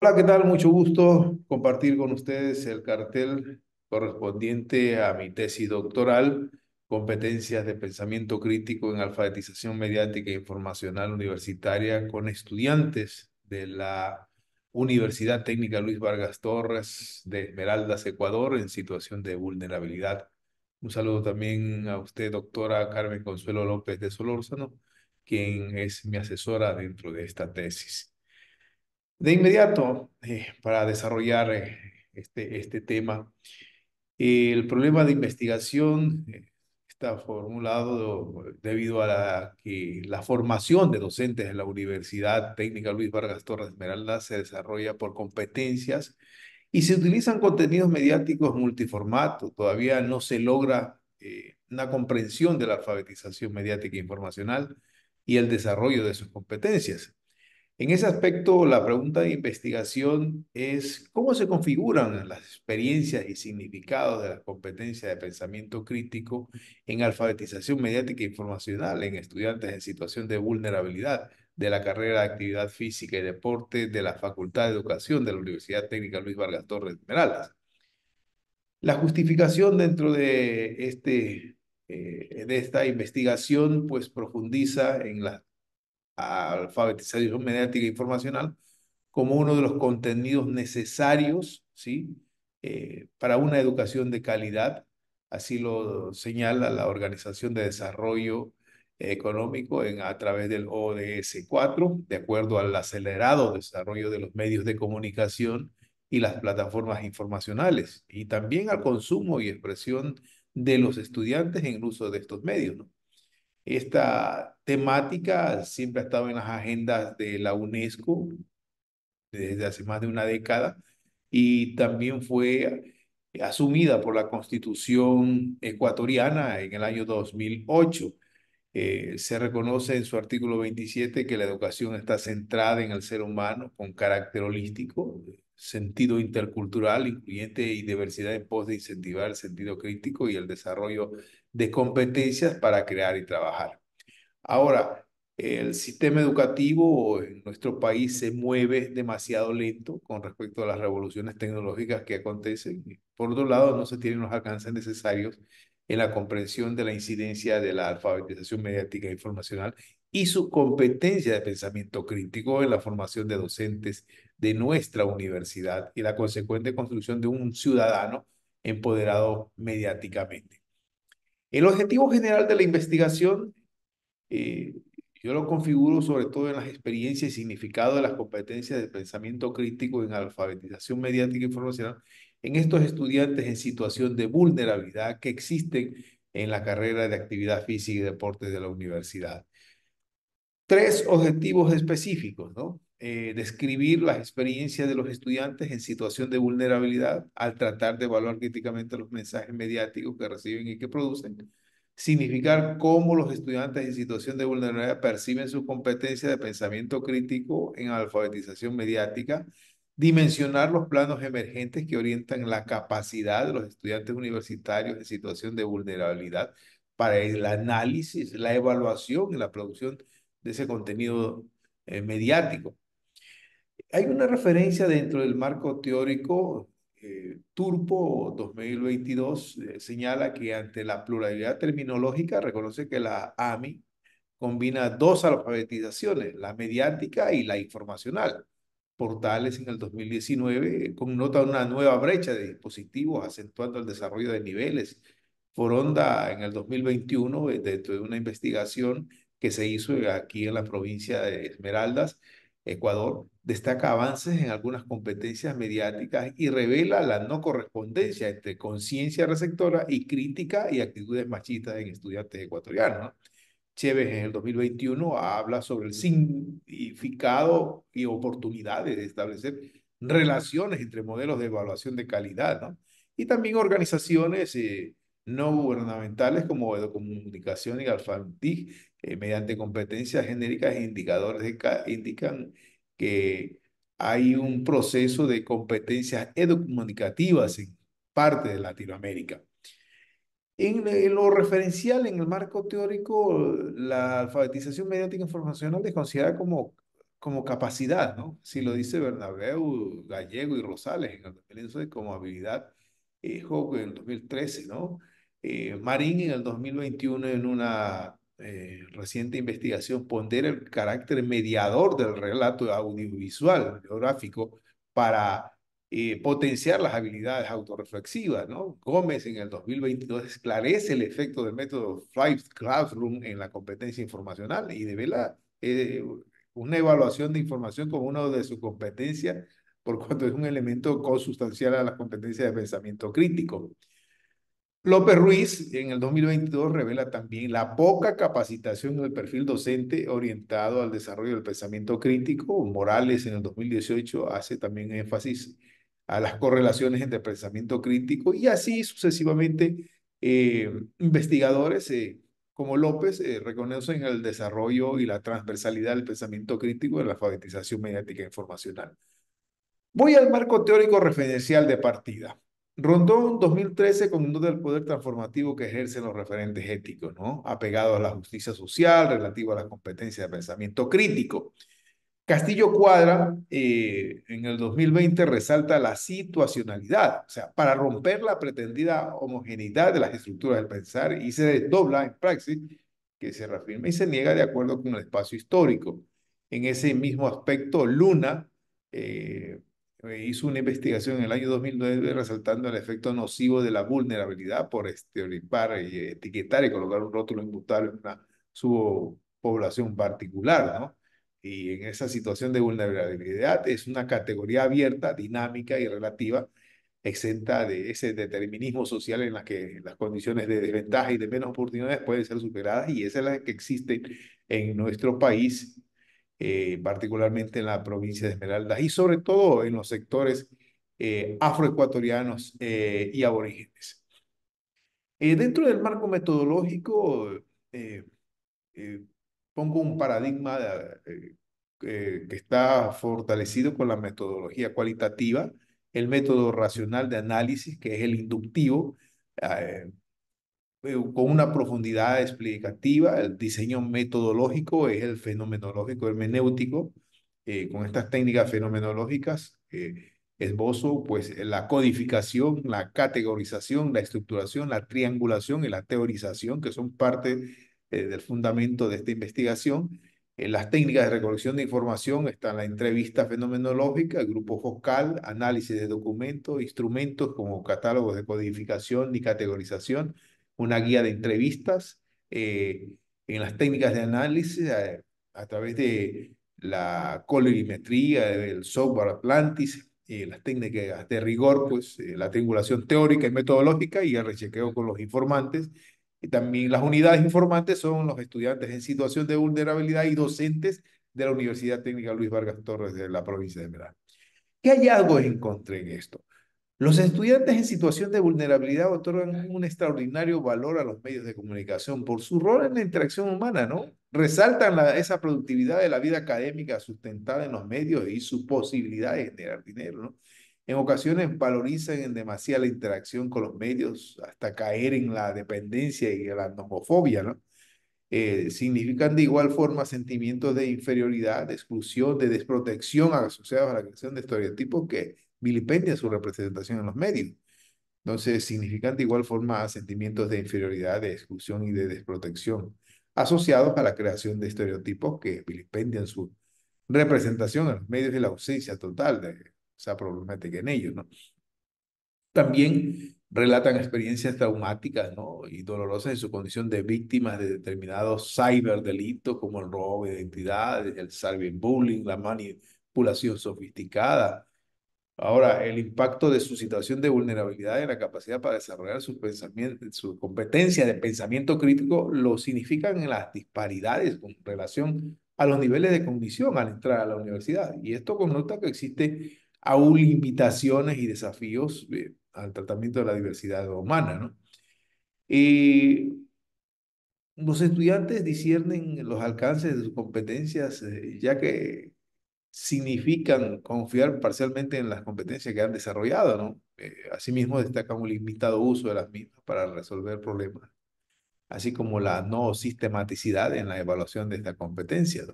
Hola, ¿qué tal? Mucho gusto compartir con ustedes el cartel correspondiente a mi tesis doctoral, Competencias de Pensamiento Crítico en Alfabetización Mediática e Informacional Universitaria con estudiantes de la Universidad Técnica Luis Vargas Torres de Esmeraldas, Ecuador, en situación de vulnerabilidad. Un saludo también a usted, doctora Carmen Consuelo López de Solórzano, quien es mi asesora dentro de esta tesis. De inmediato, eh, para desarrollar eh, este, este, tema, el problema de investigación eh, está formulado debido a que la formación de docentes en la Universidad Técnica Luis Vargas Torres Esmeralda se desarrolla por competencias y se utilizan contenidos mediáticos multiformato. Todavía no se logra una comprensión de la alfabetización mediática e informacional y el desarrollo de sus competencias. En ese aspecto, la pregunta de investigación es cómo se configuran las experiencias y significados de las competencias de pensamiento crítico en alfabetización mediática e informacional en estudiantes en situación de vulnerabilidad de la carrera de actividad física y deporte de la Facultad de Educación de la Universidad Técnica Luis Vargas Torres de La justificación dentro de, este, eh, de esta investigación pues profundiza en las alfabetización mediática informacional como uno de los contenidos necesarios ¿sí? Eh, para una educación de calidad. Así lo señala la Organización de Desarrollo Económico en, a través del ODS 4, de acuerdo al acelerado desarrollo de los medios de comunicación y las plataformas informacionales, y también al consumo y expresión de los estudiantes en el uso de estos medios. ¿no? Esta temática siempre ha estado en las agendas de la UNESCO desde hace más de una década y también fue asumida por la Constitución ecuatoriana en el año 2008. Eh, se reconoce en su artículo 27 que la educación está centrada en el ser humano con carácter holístico, sentido intercultural, incluyente y diversidad en pos de incentivar el sentido crítico y el desarrollo de competencias para crear y trabajar. Ahora, el sistema educativo en nuestro país se mueve demasiado lento con respecto a las revoluciones tecnológicas que acontecen. Por otro lado, no se tienen los alcances necesarios en la comprensión de la incidencia de la alfabetización mediática e informacional y su competencia de pensamiento crítico en la formación de docentes de nuestra universidad y la consecuente construcción de un ciudadano empoderado mediáticamente. El objetivo general de la investigación, eh, yo lo configuro sobre todo en las experiencias y significado de las competencias de pensamiento crítico en alfabetización mediática e informacional en estos estudiantes en situación de vulnerabilidad que existen en la carrera de actividad física y deportes de la universidad. Tres objetivos específicos, ¿no? Eh, describir las experiencias de los estudiantes en situación de vulnerabilidad al tratar de evaluar críticamente los mensajes mediáticos que reciben y que producen. Significar cómo los estudiantes en situación de vulnerabilidad perciben su competencia de pensamiento crítico en alfabetización mediática. Dimensionar los planos emergentes que orientan la capacidad de los estudiantes universitarios en situación de vulnerabilidad para el análisis, la evaluación y la producción de ese contenido eh, mediático hay una referencia dentro del marco teórico eh, Turpo 2022, eh, señala que ante la pluralidad terminológica reconoce que la AMI combina dos alfabetizaciones, la mediática y la informacional. Portales en el 2019 eh, connota una nueva brecha de dispositivos acentuando el desarrollo de niveles. Foronda en el 2021, dentro de una investigación que se hizo aquí en la provincia de Esmeraldas, Ecuador destaca avances en algunas competencias mediáticas y revela la no correspondencia entre conciencia receptora y crítica y actitudes machistas en estudiantes ecuatorianos. Chévez en el 2021 habla sobre el significado y oportunidades de establecer relaciones entre modelos de evaluación de calidad, Y también organizaciones eh, no gubernamentales como Educomunicación y alfabetización eh, mediante competencias genéricas e indicadores indican que hay un proceso de competencias educomunicativas en parte de Latinoamérica. En, lo referencial, en el marco teórico, la alfabetización mediática informacional es considerada como, como capacidad, ¿no? Si lo dice Bernabéu, Gallego y Rosales en el como habilidad, eh, en el 2013, ¿no? Eh, Marín en el 2021 en una eh, reciente investigación pondera el carácter mediador del relato audiovisual, geográfico, para eh, potenciar las habilidades autorreflexivas. ¿no? Gómez en el 2022 esclarece el efecto del método Five Classroom en la competencia informacional y devela una evaluación de información como una de sus competencias, por cuanto es un elemento consustancial a las competencias de pensamiento crítico. López Ruiz en el 2022 revela también la poca capacitación del perfil docente orientado al desarrollo del pensamiento crítico. Morales en el 2018 hace también énfasis a las correlaciones entre pensamiento crítico y así sucesivamente eh, investigadores eh, como López eh, reconocen el desarrollo y la transversalidad del pensamiento crítico en la alfabetización mediática e informacional. Voy al marco teórico referencial de partida. Rondón 2013 con un del poder transformativo que ejercen los referentes éticos, ¿no? Apegado a la justicia social, relativo a las competencias de pensamiento crítico. Castillo Cuadra eh, en el 2020 resalta la situacionalidad, o sea, para romper la pretendida homogeneidad de las estructuras del pensar y se desdobla en praxis que se reafirma y se niega de acuerdo con el espacio histórico. En ese mismo aspecto, Luna eh, hizo una investigación en el año 2009 resaltando el efecto nocivo de la vulnerabilidad por estereotipar y etiquetar y colocar un rótulo inmutable en una subpoblación particular, ¿no? Y en esa situación de vulnerabilidad es una categoría abierta, dinámica y relativa, exenta de ese determinismo social en la que las condiciones de desventaja y de menos oportunidades pueden ser superadas y esa es la que existe en nuestro país eh, particularmente en la provincia de Esmeralda y sobre todo en los sectores eh, afroecuatorianos eh, y aborígenes. dentro del marco metodológico, pongo un paradigma que está fortalecido con la metodología cualitativa, el método racional de análisis, que es el inductivo, eh, con una profundidad explicativa, el diseño metodológico es el fenomenológico hermenéutico, eh, con estas técnicas fenomenológicas, eh, esbozo pues la codificación, la categorización, la estructuración, la triangulación y la teorización, que son parte del fundamento de esta investigación. En las técnicas de recolección de información están la entrevista fenomenológica, el grupo focal, análisis de documentos, instrumentos como catálogos de codificación y categorización, una guía de entrevistas eh, en las técnicas de análisis a, través de la colorimetría, eh, del software Atlantis, eh, las técnicas de rigor, pues eh, la triangulación teórica y metodológica y el rechequeo con los informantes. Y también las unidades informantes son los estudiantes en situación de vulnerabilidad y docentes de la Universidad Técnica Luis Vargas Torres de la provincia de Merán. ¿Qué hallazgos encontré en esto? Los estudiantes en situación de vulnerabilidad otorgan un extraordinario valor a los medios de comunicación por su rol en la interacción humana, ¿no? Resaltan esa productividad de la vida académica sustentada en los medios y su posibilidad de generar dinero, ¿no? En ocasiones valorizan en demasiada la interacción con los medios hasta caer en la dependencia y la nomofobia, ¿no? Eh, significan de igual forma sentimientos de inferioridad, de exclusión, de desprotección asociados a la creación de estereotipos que vilipendian su representación en los medios. Entonces, significan de igual forma sentimientos de inferioridad, de exclusión y de desprotección, asociados a la creación de estereotipos que vilipendian su representación en los medios y la ausencia total de esa problemática en ellos, ¿no? También relatan experiencias traumáticas y dolorosas en su condición de víctimas de determinados ciberdelitos como el robo de identidad, el cyberbullying, la manipulación sofisticada, Ahora, el impacto de su situación de vulnerabilidad y la capacidad para desarrollar su, competencia de pensamiento crítico lo significan en las disparidades con relación a los niveles de condición al entrar a la universidad. Y esto connota que existe aún limitaciones y desafíos eh, al tratamiento de la diversidad humana. ¿no? los estudiantes disciernen los alcances de sus competencias, eh, ya que significan confiar parcialmente en las competencias que han desarrollado, ¿no? Eh, asimismo, destaca un limitado uso de las mismas para resolver problemas, así como la no sistematicidad en la evaluación de esta competencia.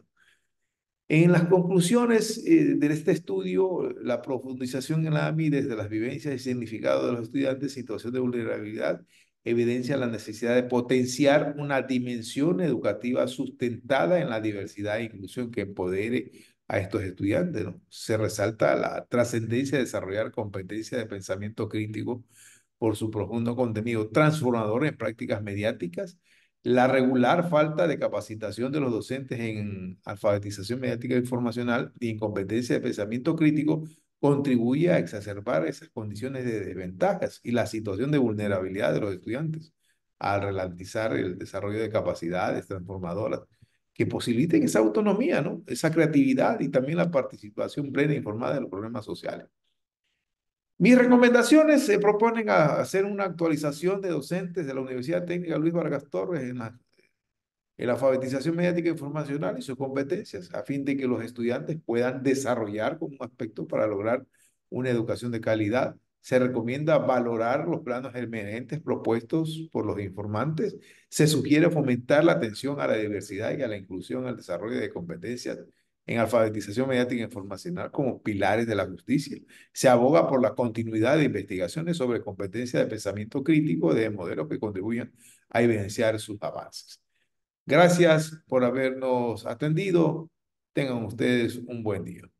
En las conclusiones eh, de este estudio, la profundización en la AMI desde las vivencias y significado de los estudiantes en situación de vulnerabilidad evidencia la necesidad de potenciar una dimensión educativa sustentada en la diversidad e inclusión que empodere a estos estudiantes. Se resalta la trascendencia de desarrollar competencias de pensamiento crítico por su profundo contenido transformador en prácticas mediáticas, la regular falta de capacitación de los docentes en alfabetización mediática informacional y en competencia de pensamiento crítico contribuye a exacerbar esas condiciones de desventajas y la situación de vulnerabilidad de los estudiantes al ralentizar el desarrollo de capacidades transformadoras que posibiliten esa autonomía, ¿no? Esa creatividad y también la participación plena e informada de los problemas sociales. Mis recomendaciones se proponen a hacer una actualización de docentes de la Universidad Técnica Luis Vargas Torres en la, en alfabetización mediática e informacional y sus competencias, a fin de que los estudiantes puedan desarrollar como aspecto para lograr una educación de calidad, se recomienda valorar los planos emergentes propuestos por los informantes. Se sugiere fomentar la atención a la diversidad y a la inclusión al desarrollo de competencias en alfabetización mediática e informacional como pilares de la justicia. Se aboga por la continuidad de investigaciones sobre competencias de pensamiento crítico de modelos que contribuyan a evidenciar sus avances. Gracias por habernos atendido. Tengan ustedes un buen día.